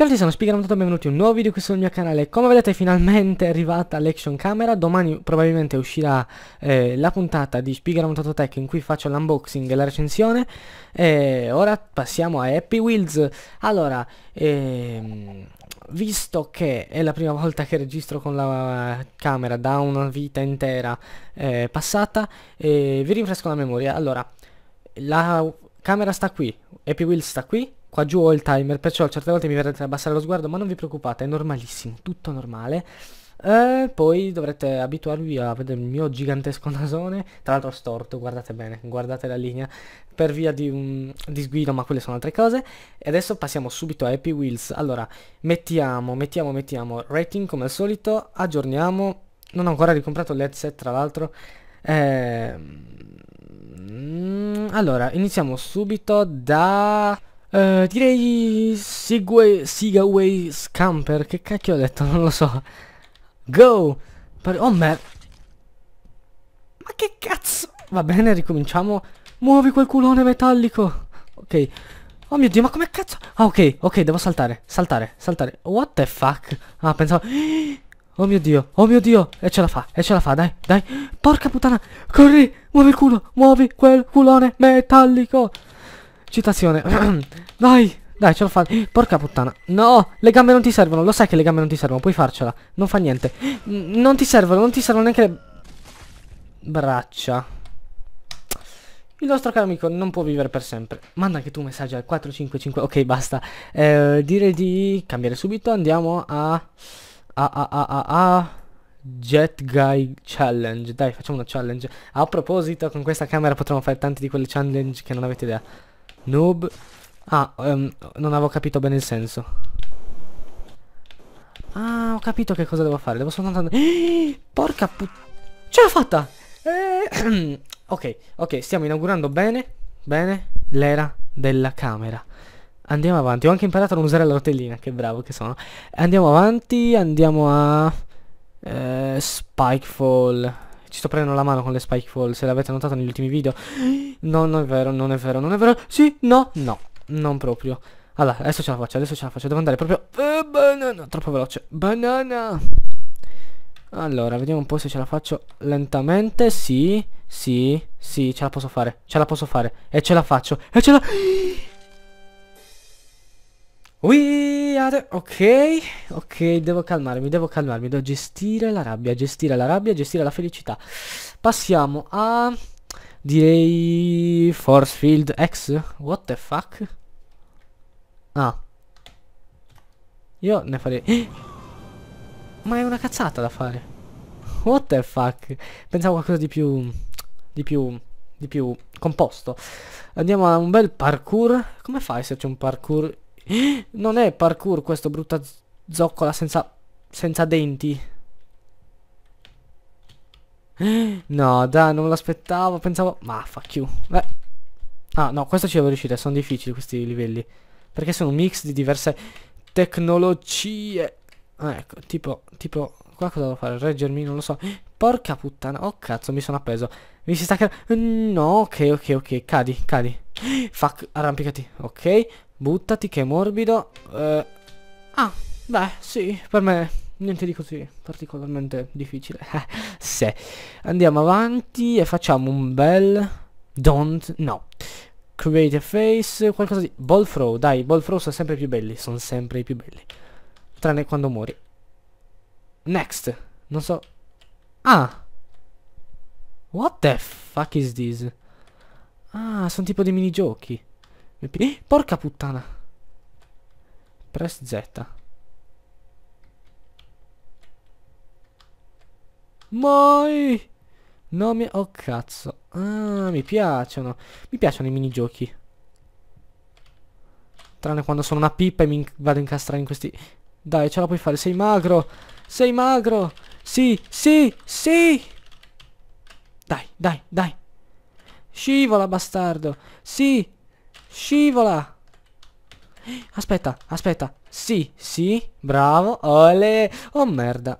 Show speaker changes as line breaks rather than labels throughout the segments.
Ciao a tutti, sono Spieganotato benvenuti in un nuovo video qui sul mio canale. Come vedete finalmente è arrivata l'action camera, domani probabilmente uscirà eh, la puntata di Spieganotato Tech in cui faccio l'unboxing e la recensione. E ora passiamo a Happy Wheels. Allora, ehm, visto che è la prima volta che registro con la camera da una vita intera eh, passata, eh, vi rinfresco la memoria. Allora, la camera sta qui, Happy Wheels sta qui, qua giù ho il timer, perciò certe volte mi verrete abbassare lo sguardo, ma non vi preoccupate, è normalissimo, tutto normale. Eh, poi dovrete abituarvi a vedere il mio gigantesco nasone, tra l'altro storto, guardate bene, guardate la linea, per via di un disguido, ma quelle sono altre cose. E adesso passiamo subito a Happy Wheels. Allora, mettiamo, mettiamo, mettiamo, rating come al solito, aggiorniamo, non ho ancora ricomprato l'headset tra l'altro, eh, allora, iniziamo subito da... Eh, direi Segway, Sigaway Scamper, che cacchio ho detto, non lo so. Go! Oh mer... Ma che cazzo? Va bene, ricominciamo. Muovi quel culone metallico! Ok. Oh mio dio, ma come cazzo? Ah, ok, ok, devo saltare, saltare, saltare. What the fuck? Ah, pensavo... Oh mio dio, oh mio dio, e ce la fa, e ce la fa, dai, dai. Porca puttana, corri, muovi il culo, muovi quel culone metallico. Citazione, dai, dai, ce la fa. Porca puttana, no, le gambe non ti servono, lo sai che le gambe non ti servono, puoi farcela, non fa niente. Non ti servono, non ti servono neanche le braccia. Il nostro caro amico non può vivere per sempre. Manda anche tu un messaggio al 455, ok basta. Eh, direi di cambiare subito, andiamo a ah, ah, ah, ah. Jet Guy Challenge. Dai, facciamo una challenge. A proposito, con questa camera potremmo fare tante di quelle challenge che non avete idea. Noob. Ah, um, non avevo capito bene il senso. Ah, ho capito che cosa devo fare. Devo soltanto... andare porca puttana. Ce l'ho fatta! Eh, ok, ok, stiamo inaugurando bene, bene, l'era della camera. Andiamo avanti, ho anche imparato a non usare la rotellina, che bravo che sono. Andiamo avanti, andiamo a... Eh, Spikefall. Ci sto prendendo la mano con le Spikefall, se l'avete notato negli ultimi video. No, non è vero, non è vero, non è vero. Sì, no, no, non proprio. Allora, adesso ce la faccio, adesso ce la faccio. Devo andare proprio... Eh, banana, troppo veloce. Banana! Allora, vediamo un po' se ce la faccio lentamente. Sì, sì, sì, ce la posso fare. Ce la posso fare. E ce la faccio. E ce la... We are... Ok, ok, devo calmarmi, devo calmarmi, devo gestire la rabbia, gestire la rabbia, gestire la felicità. Passiamo a... Direi... Force Field X? What the fuck? Ah. Io ne farei... Ma è una cazzata da fare. What the fuck? Pensavo qualcosa di più... Di più... Di più composto. Andiamo a un bel parkour. Come fa a esserci un parkour non è parkour questo, brutta zoccola senza, senza denti. No, dai, non l'aspettavo, pensavo... Ma, fuck you. Beh. Ah, no, questo ci devo riuscire, sono difficili questi livelli. Perché sono un mix di diverse tecnologie. Eh, ecco, tipo, tipo... Qua cosa devo fare? Reggermi? Non lo so. Porca puttana. Oh, cazzo, mi sono appeso. Mi si sta... No, ok, ok, ok. Cadi, cadi. Fuck, arrampicati. Ok. Buttati che è morbido. Eh, ah, beh, sì, per me niente di così particolarmente difficile. Se. Andiamo avanti e facciamo un bel... Don't... No. Create a face, qualcosa di... Ball throw, dai, ball throw sono sempre più belli, sono sempre i più belli. Tranne quando muori. Next. Non so... Ah! What the fuck is this? Ah, sono tipo dei minigiochi. Eh, porca puttana. Press Z. Moi! Nome. mi... Oh, cazzo. Ah, mi piacciono. Mi piacciono i minigiochi. Tranne quando sono una pippa e mi vado a incastrare in questi... Dai, ce la puoi fare. Sei magro. Sei magro. Sì, sì, sì. Dai, dai, dai. Scivola, bastardo. Sì, Scivola! Aspetta, aspetta. Sì, sì, bravo. Ole! Oh merda.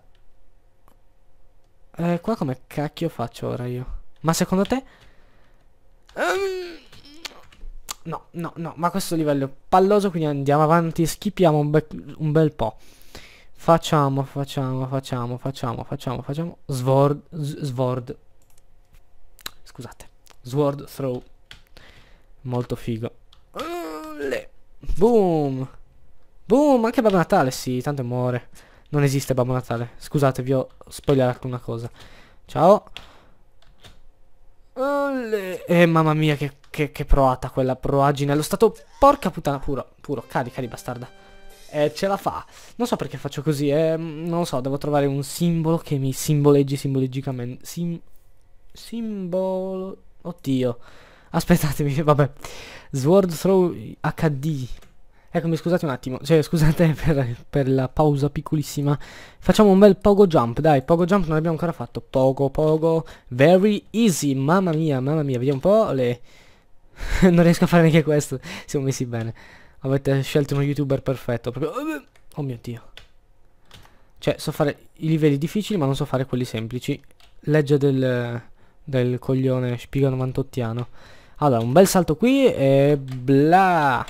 Eh, qua come cacchio faccio ora io? Ma secondo te? Um, no, no, no, ma questo livello è palloso, quindi andiamo avanti, schippiamo un, be un bel po'. Facciamo, facciamo, facciamo, facciamo, facciamo, facciamo. Sword, sword. Scusate. Sword throw. Molto figo palle. Boom. Boom, anche Babbo Natale, sì, tanto muore. Non esiste Babbo Natale. Scusate, vi ho spoilerato alcuna cosa. Ciao. Olle. Eh, mamma mia, che, che, che proata quella proagine. Lo stato, porca puttana, puro, puro. Cari, cari bastarda. Eh, ce la fa. Non so perché faccio così, eh. Non lo so, devo trovare un simbolo che mi simboleggi simbolegicamente. Sim... Simbolo... Oddio. Aspettatemi, vabbè. Sword Throw HD. Eccomi, scusate un attimo, cioè scusate per, per, la pausa piccolissima. Facciamo un bel pogo jump, dai, pogo jump non l'abbiamo ancora fatto. Pogo, pogo, very easy, mamma mia, mamma mia, vediamo un po' le... non riesco a fare neanche questo, siamo messi bene. Avete scelto uno youtuber perfetto, proprio... Uh, oh mio dio. Cioè, so fare i livelli difficili ma non so fare quelli semplici. Legge del, del coglione spiga 98 allora, un bel salto qui e bla.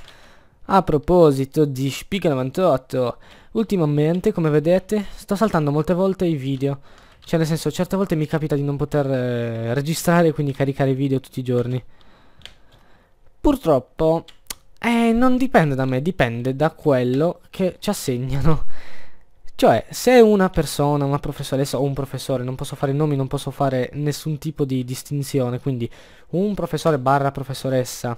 A proposito di Spiga 98, ultimamente, come vedete, sto saltando molte volte i video. Cioè, nel senso, certe volte mi capita di non poter eh, registrare e quindi caricare i video tutti i giorni. Purtroppo, eh, non dipende da me, dipende da quello che ci assegnano. Cioè, se una persona, una professoressa o un professore, non posso fare nomi, non posso fare nessun tipo di distinzione, quindi un professore barra professoressa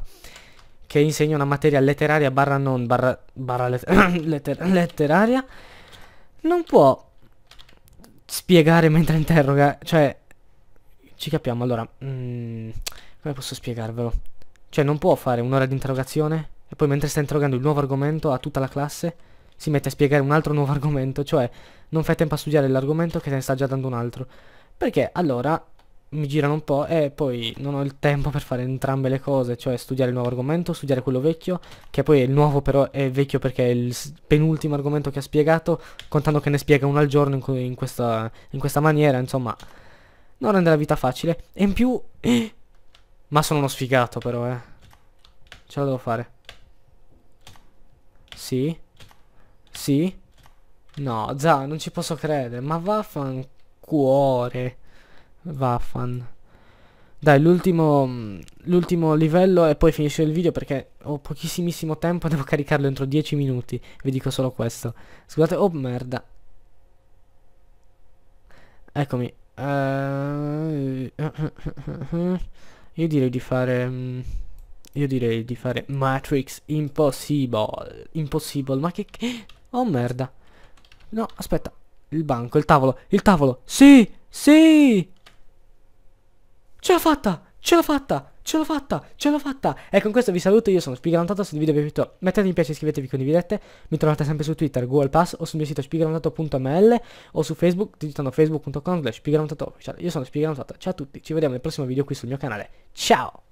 che insegna una materia letteraria barra non barra, barra letter letteraria, non può spiegare mentre interroga, cioè, ci capiamo, allora, mm, come posso spiegarvelo? Cioè, non può fare un'ora di interrogazione e poi mentre sta interrogando il nuovo argomento a tutta la classe si mette a spiegare un altro nuovo argomento, cioè non fai tempo a studiare l'argomento che te ne sta già dando un altro. Perché allora mi girano un po' e poi non ho il tempo per fare entrambe le cose, cioè studiare il nuovo argomento, studiare quello vecchio, che poi è il nuovo però è vecchio perché è il penultimo argomento che ha spiegato, contando che ne spiega uno al giorno in, in, questa, in questa, maniera, insomma, non rende la vita facile. E in più... Eh, ma sono uno sfigato però, eh. Ce la devo fare. Sì. Sì? No, già, non ci posso credere. Ma vaffan cuore. Vaffan. Dai, l'ultimo l'ultimo livello e poi finisce il video perché ho pochissimissimo tempo, devo caricarlo entro 10 minuti. Vi dico solo questo. Scusate, oh merda. Eccomi. Uh, io direi di fare... Io direi di fare Matrix Impossible. Impossible, ma che... Oh merda. No, aspetta. Il banco, il tavolo, il tavolo. Sì, sì. Ce l'ho fatta, ce l'ho fatta. Ce l'ho fatta, ce l'ho fatta! E con questo vi saluto, io sono Spigalantato, se il video vi è piaciuto mettete mi piace, iscrivetevi, condividete, mi trovate sempre su Twitter, Google Pass o sul mio sito spigalantato.ml o su Facebook, digitando facebook.com slash Io sono Spigalantato, ciao a tutti, ci vediamo nel prossimo video qui sul mio canale, ciao!